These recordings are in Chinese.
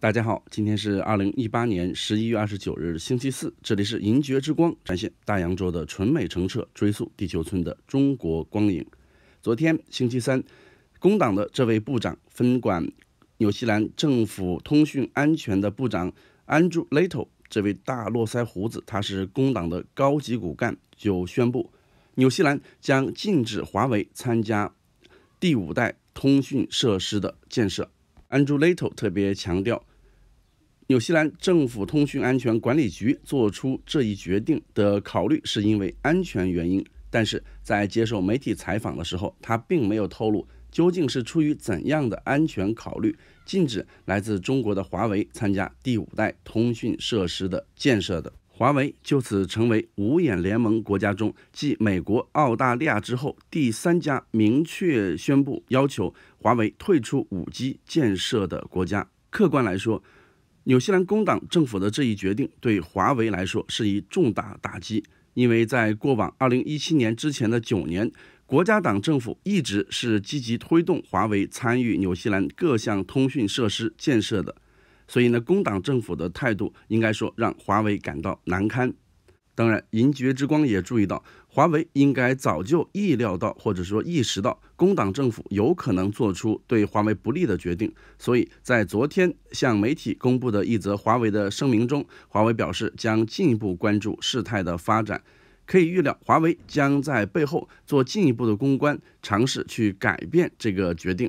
大家好，今天是二零一八年十一月二十九日，星期四，这里是银爵之光展现大洋洲的纯美澄澈，追溯地球村的中国光影。昨天星期三，工党的这位部长分管纽西兰政府通讯安全的部长 Andrew l i t o 这位大络腮胡子，他是工党的高级骨干，就宣布纽西兰将禁止华为参加第五代通讯设施的建设。Andrew Little 特别强调。纽西兰政府通讯安全管理局做出这一决定的考虑是因为安全原因，但是在接受媒体采访的时候，他并没有透露究竟是出于怎样的安全考虑禁止来自中国的华为参加第五代通讯设施的建设的。华为就此成为五眼联盟国家中继美国、澳大利亚之后第三家明确宣布要求华为退出五 G 建设的国家。客观来说。纽西兰工党政府的这一决定对华为来说是一重大打击，因为在过往2017年之前的九年，国家党政府一直是积极推动华为参与纽西兰各项通讯设施建设的，所以呢，工党政府的态度应该说让华为感到难堪。当然，银爵之光也注意到，华为应该早就意料到，或者说意识到工党政府有可能做出对华为不利的决定，所以在昨天向媒体公布的一则华为的声明中，华为表示将进一步关注事态的发展。可以预料，华为将在背后做进一步的公关尝试，去改变这个决定。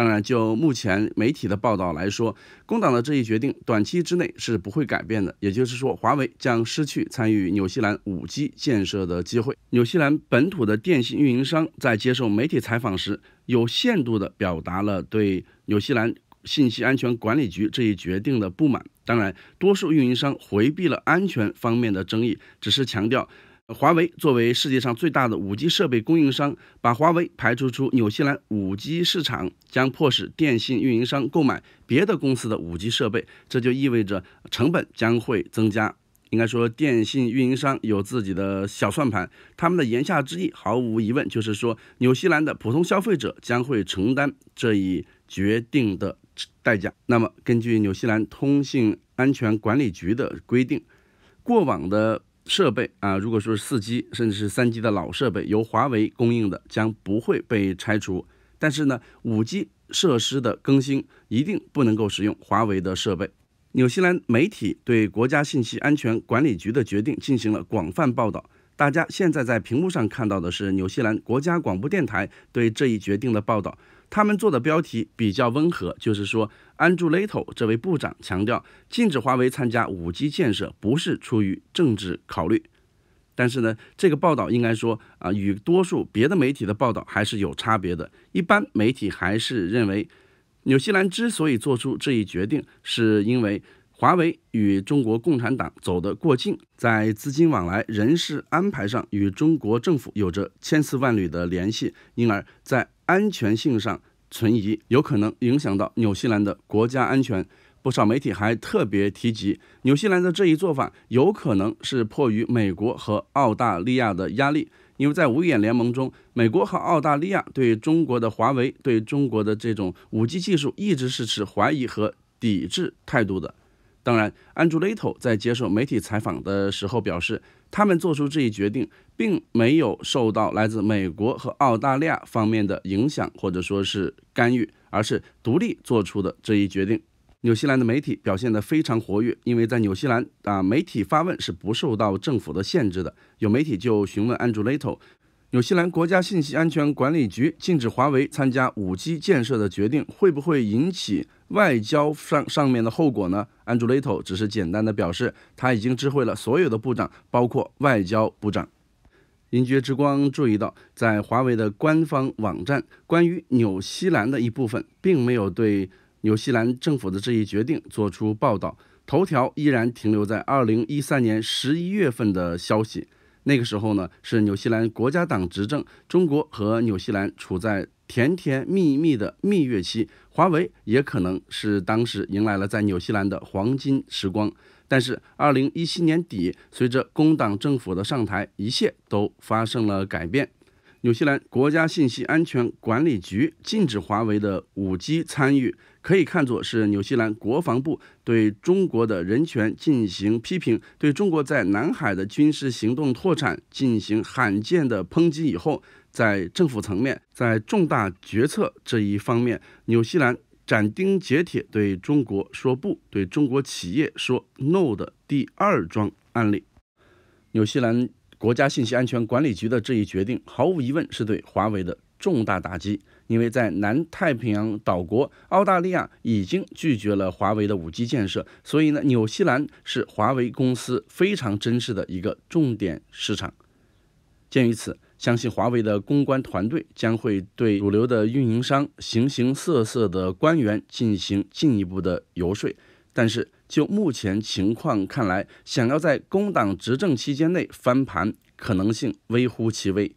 当然，就目前媒体的报道来说，工党的这一决定短期之内是不会改变的。也就是说，华为将失去参与纽西兰五 G 建设的机会。纽西兰本土的电信运营商在接受媒体采访时，有限度地表达了对纽西兰信息安全管理局这一决定的不满。当然，多数运营商回避了安全方面的争议，只是强调。华为作为世界上最大的五 G 设备供应商，把华为排除出纽西兰五 G 市场，将迫使电信运营商购买别的公司的五 G 设备，这就意味着成本将会增加。应该说，电信运营商有自己的小算盘，他们的言下之意，毫无疑问就是说，纽西兰的普通消费者将会承担这一决定的代价。那么，根据纽西兰通信安全管理局的规定，过往的。设备啊，如果说是四 G 甚至是三 G 的老设备，由华为供应的将不会被拆除。但是呢，五 G 设施的更新一定不能够使用华为的设备。纽西兰媒体对国家信息安全管理局的决定进行了广泛报道。大家现在在屏幕上看到的是纽西兰国家广播电台对这一决定的报道。他们做的标题比较温和，就是说安住雷 r Little 这位部长强调，禁止华为参加 5G 建设不是出于政治考虑。但是呢，这个报道应该说啊，与多数别的媒体的报道还是有差别的。一般媒体还是认为，纽西兰之所以做出这一决定，是因为华为与中国共产党走得过近，在资金往来、人事安排上与中国政府有着千丝万缕的联系，因而，在安全性上存疑，有可能影响到纽西兰的国家安全。不少媒体还特别提及，纽西兰的这一做法有可能是迫于美国和澳大利亚的压力，因为在五眼联盟中，美国和澳大利亚对中国的华为、对中国的这种 5G 技术，一直是持怀疑和抵制态度的。当然，Andrew Little 在接受媒体采访的时候表示，他们做出这一决定并没有受到来自美国和澳大利亚方面的影响或者说是干预，而是独立做出的这一决定。纽西兰的媒体表现得非常活跃，因为在纽西兰啊，媒体发问是不受到政府的限制的。有媒体就询问 Andrew Little。纽西兰国家信息安全管理局禁止华为参加 5G 建设的决定，会不会引起外交上上面的后果呢？Andrew l t t g h 只是简单的表示，他已经知会了所有的部长，包括外交部长。银爵之光注意到，在华为的官方网站关于纽西兰的一部分，并没有对纽西兰政府的这一决定做出报道，头条依然停留在2013年11月份的消息。那个时候呢，是纽西兰国家党执政，中国和纽西兰处在甜甜蜜蜜的蜜月期，华为也可能是当时迎来了在纽西兰的黄金时光。但是，二零一七年底，随着工党政府的上台，一切都发生了改变。纽西兰国家信息安全管理局禁止华为的五 G 参与，可以看作是纽西兰国防部对中国的人权进行批评，对中国在南海的军事行动拓展进行罕见的抨击以后，在政府层面，在重大决策这一方面，纽西兰斩钉截铁对中国说不，对中国企业说 no 的第二桩案例，纽西兰。国家信息安全管理局的这一决定，毫无疑问是对华为的重大打击。因为在南太平洋岛国澳大利亚已经拒绝了华为的 5G 建设，所以呢，纽西兰是华为公司非常珍视的一个重点市场。鉴于此，相信华为的公关团队将会对主流的运营商、形形色色的官员进行进一步的游说。但是，就目前情况看来，想要在工党执政期间内翻盘可能性微乎其微。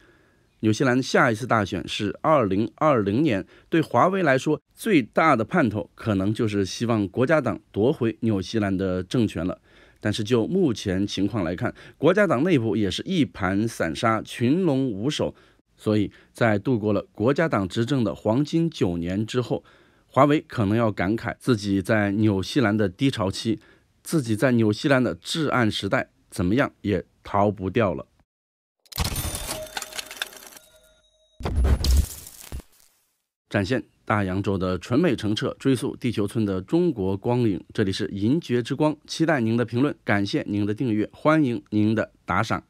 纽西兰下一次大选是二零二零年，对华为来说最大的盼头可能就是希望国家党夺回纽西兰的政权了。但是就目前情况来看，国家党内部也是一盘散沙，群龙无首，所以在度过了国家党执政的黄金九年之后。华为可能要感慨自己在纽西兰的低潮期，自己在纽西兰的至暗时代，怎么样也逃不掉了。展现大洋洲的纯美澄澈，追溯地球村的中国光影。这里是银爵之光，期待您的评论，感谢您的订阅，欢迎您的打赏。